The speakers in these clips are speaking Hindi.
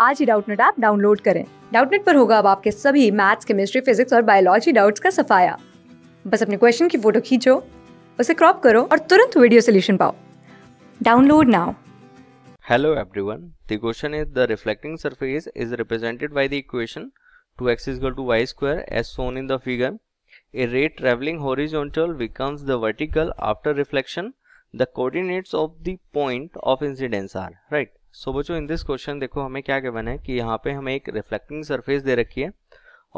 आज ही डाउटनेट ऐप डाउनलोड करें डाउटनेट पर होगा अब आपके सभी मैथ्स केमिस्ट्री फिजिक्स और बायोलॉजी डाउट्स का सफाया बस अपने क्वेश्चन की फोटो खींचो उसे क्रॉप करो और तुरंत वीडियो सोल्यूशन पाओ download now Hello everyone. The question is the reflecting surface is represented by the equation 2x is equal to y square as shown in the figure. A ray traveling horizontal becomes the vertical after reflection. The coordinates of the point of incidence are right. So बच्चों इन दिस क्वेश्चन देखो हमें क्या गिवन है कि यहाँ पे हमें एक रिफ्लेक्टिंग सरफेस दे रखी है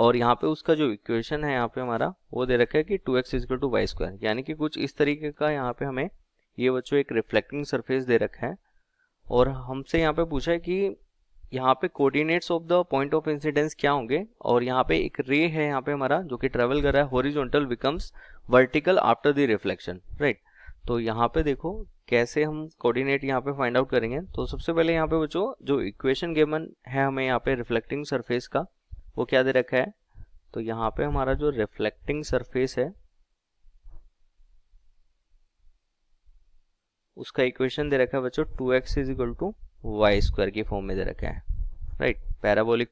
और यहाँ पे उसका जो इक्वेशन है यहाँ पे हमारा वो दे रखा है कि two x is equal to y square यानी कि कुछ इस तरीके का यहाँ पे हमें ये बच्चों एक रिफ्लेक्टिंग सरफेस दे रखा है और हमसे यहाँ पे पूछा है कि यहाँ पे coordinates of the point of incidence क्या होंगे और यहाँ पे एक रे है यहाँ पे हमारा जो कि ट्रेवल कर रहा है horizontal becomes vertical after the reflection right तो यहाँ पे देखो कैसे हम कोऑर्डिनेट यहाँ पे फाइंड आउट करेंगे तो सबसे पहले यहाँ पे बच्चो जो इक्वेशन गेमन है हमें यहाँ पे रिफ्लेक्टिंग सरफेस का वो क्या दे रखा है तो यहाँ पे हमारा जो रिफ्लेक्टिंग सरफेस है उसका इक्वेशन दे रखा है बच्चों two x is equal to y square के फॉर्म में दे रखा है राइट पैराबोलिक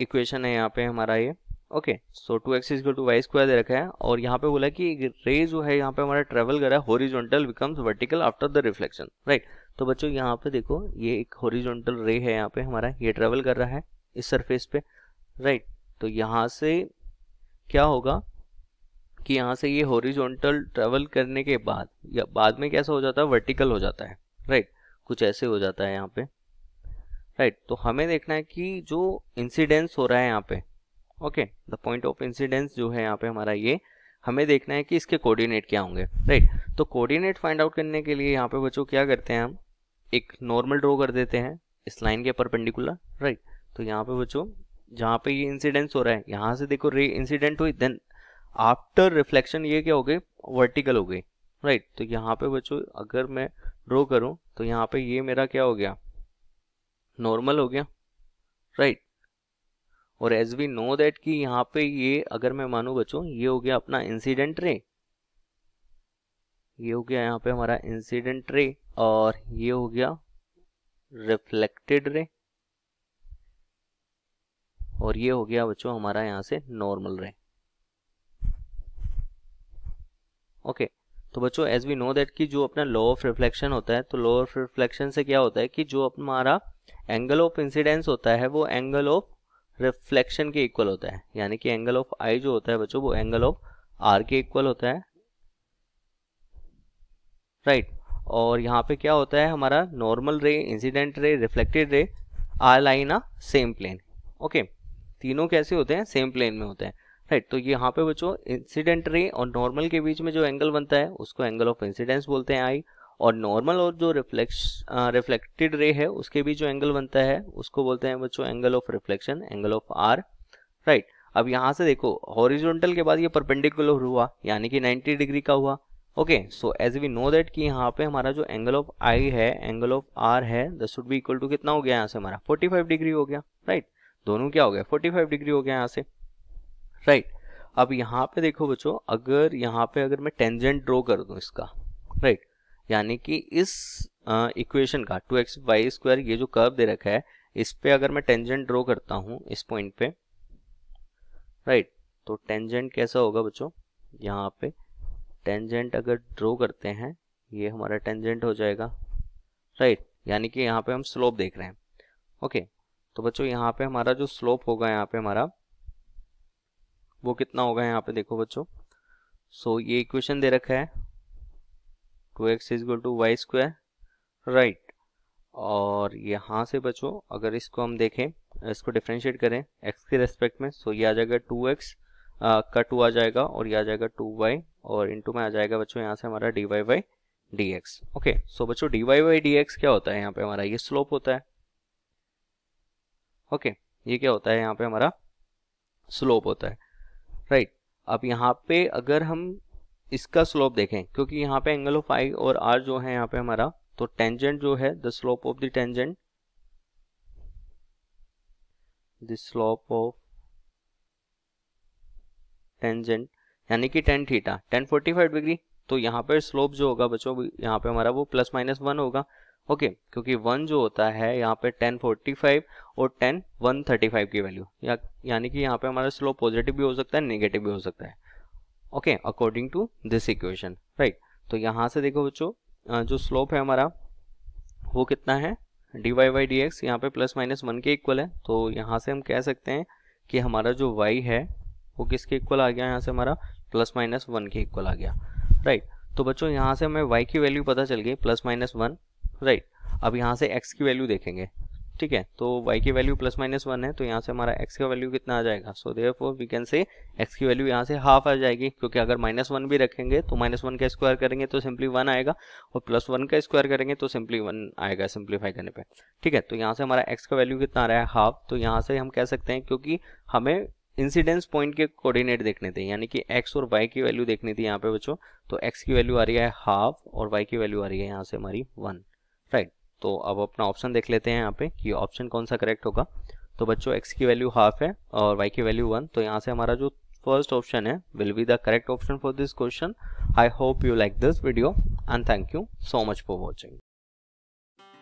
इक्वेशन है यहाँ पे हमारा ये okay so two x is to y square दे रखा है और यहाँ पे बोला कि रे जो है यहाँ पे हमारा ट्रेवल करा है horizontal becomes vertical after the reflection right तो बच्चों यहाँ पे देखो ये एक हॉरिजॉन्टल रे है यहाँ पे हमारा ये ट्रेवल कर रहा है इस सरफेस पे राइट right. तो यहाँ से क्या होगा कि यहाँ से ये हॉरिजॉन्टल ट्रेवल करने के बाद या बाद में कैसा हो जाता है वर्टिकल हो जाता है राइट right. कुछ ऐसे हो जाता है यहाँ पे राइट right. तो हमें देखना है कि जो इंसिडेंस हो रहा है यहाँ पे okay the point of incidence जो है यहाँ पे हमारा ये हमें देखना है कि इसके कोऑर्डिनेट क्या होंगे राइट तो कोऑर्डिनेट फाइंड आउट करने के लिए यहाँ पे बच्चों क्या करते हैं हम एक नॉर्मल ड्रॉ कर देते हैं इस लाइन के परपेंडिकुलर राइट तो यहाँ पे बच्चों जहाँ पे ये इंसिडेंस हो रहा है यहाँ से देखो रे इंसिडेंट हुई देन आफ्टर रिफ्लेक्शन ये क्या हो गई वर्टिकल हो गई राइट right. तो यहाँ पे बच्चों अगर मैं ड्रॉ करूँ तो यहाँ पे ये मेरा क्या हो गया नॉर्मल हो गया राइट और एज वी नो दैट कि यहाँ पे ये अगर मैं मानू बच्चों ये हो गया अपना इंसिडेंट रे ये हो गया यहाँ पे हमारा इंसिडेंट रे और ये हो गया रिफ्लेक्टेड रे और ये हो गया बच्चों हमारा यहाँ से नॉर्मल रे ओके तो बच्चों एज वी नो दैट कि जो अपना लॉ ऑफ रिफ्लेक्शन होता है तो लॉ ऑफ रिफ्लेक्शन से क्या होता है कि जो हमारा एंगल ऑफ इंसिडेंस होता है वो एंगल ऑफ रिफ्लेक्शन के इक्वल होता है यानी कि एंगल ऑफ आई जो होता है बच्चों वो एंगल ऑफ आर के इक्वल होता है राइट right. और यहाँ पे क्या होता है हमारा normal ray incident ray reflected ray are lie in a same plane okay तीनों कैसे होते हैं सेम प्लेन में होते हैं राइट right, तो यहाँ पे बच्चों इंसिडेंट रे और नॉर्मल के बीच में जो एंगल बनता है उसको एंगल ऑफ इंसिडेंस बोलते हैं आई और नॉर्मल और जो रिफ्लेक्स रिफ्लेक्टेड रे है उसके भी जो एंगल बनता है उसको बोलते हैं बच्चों angle of reflection angle of R right अब यहाँ से देखो हॉरिजोनटल के बाद ये परपेंडिकुलर हुआ यानी कि 90 डिग्री का हुआ okay so as we know that कि यहाँ पे हमारा जो एंगल ऑफ आई है एंगल ऑफ आर है दस शुड बी इक्वल टू कितना हो गया यहाँ से हमारा 45 डिग्री हो गया राइट right? दोनों क्या हो गया 45 डिग्री हो गया यहाँ से राइट right? अब यहाँ पे देखो बच्चों अगर यहाँ पे अगर मैं टेंजेंट ड्रॉ कर दूँ इसका राइट यानी कि इस इक्वेशन का टू एक्स वाई स्क्वायर ये जो कर्व दे रखा है इस पे अगर मैं टेंजेंट ड्रॉ करता हूँ इस पॉइंट पे राइट तो टेंजेंट कैसा होगा बच्चों यहाँ पे टेंजेंट अगर ड्रॉ करते हैं ये हमारा टेंजेंट हो जाएगा राइट यानी कि यहाँ पे हम स्लोप देख रहे हैं ओके तो बच्चों यहाँ पे हमारा जो स्लोप होगा यहाँ पे हमारा वो कितना होगा यहाँ पे देखो बच्चों सो so, ये इक्वेशन दे रखा है two x is to y square right और यहाँ से बचो अगर इसको हम देखें इसको डिफ्रेंशिएट करें x के रेस्पेक्ट में सो ये आ जाएगा टू एक्स का टू आ जाएगा और ये आ जाएगा टू वाई और इंटू में आ जाएगा बच्चों यहाँ से हमारा dy y by d x okay so बच्चो d y by d x क्या होता है यहाँ पे हमारा ये स्लोप होता है ओके okay, ये क्या होता है यहाँ पे हमारा स्लोप होता है राइट right. अब यहाँ पे अगर हम इसका स्लोप देखें क्योंकि यहाँ पे एंगल ऑफ आई और आर जो है यहाँ पे हमारा तो टेंजेंट जो है the slope of the tangent the slope of tangent यानी कि tan theta tan forty five degree तो यहाँ पे स्लोप जो होगा बच्चों यहाँ पे हमारा वो प्लस माइनस वन होगा ओके okay, क्योंकि वन जो होता है यहाँ पे टेन फोर्टी फाइव और टेन वन थर्टी फाइव की वैल्यू या यानी कि यहाँ पे हमारा स्लोप पॉजिटिव भी हो सकता है नेगेटिव भी हो सकता है okay according to this equation right तो यहाँ से देखो बच्चों जो स्लोप है हमारा वो कितना है D Y Y D X यहाँ पे प्लस माइनस वन के इक्वल है तो यहाँ से हम कह सकते हैं कि हमारा जो वाई है वो किसके इक्वल आ गया यहाँ से हमारा प्लस माइनस वन के इक्वल आ गया राइट तो बच्चों यहाँ से हमें वाई की वैल्यू पता चल गई प्लस माइनस वन राइट अब यहाँ से एक्स की वैल्यू देखेंगे ठीक है तो y की वैल्यू प्लस माइनस वन है तो यहाँ से हमारा x का वैल्यू कितना आ जाएगा so therefore we can say x की वैल्यू यहाँ से हाफ आ जाएगी क्योंकि अगर माइनस वन भी रखेंगे तो माइनस वन का स्क्वायर करेंगे तो सिंपली वन आएगा और प्लस वन का स्क्वायर करेंगे तो सिंपली वन आएगा सिंप्लीफाई करने पे ठीक है तो यहाँ से हमारा एक्स का वैल्यू कितना आ रहा है हाफ तो यहाँ से हम कह सकते हैं क्योंकि हमें इंसिडेंस पॉइंट के कोऑर्डिनेट देखने थे यानी कि एक्स और वाई की वैल्यू देखनी थी यहाँ पे बच्चों तो एक्स की वैल्यू आ रही है हाफ और वाई की वैल्यू आ रही है यहाँ से हमारी वन तो अब अपना ऑप्शन देख लेते हैं यहाँ पे कि ऑप्शन कौन सा करेक्ट होगा तो बच्चों एक्स की वैल्यू हाफ है और वाई की वैल्यू वन तो यहाँ से हमारा जो फर्स्ट ऑप्शन है will be the correct option for this question I hope you like this video and thank you so much for watching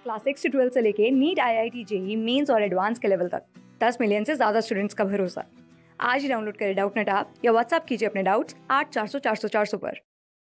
class six से ट्वेल्थ से लेके NEET I I T JEE mains और एडवांस के लेवल तक दस मिलियन से ज़्यादा स्टूडेंट्स का भरोसा आज ही डाउनलोड करें डाउट नेट आप या व्हाट्सअप कीजिए अपने डाउट्स आठ चार सौ चार सौ चार सौ पर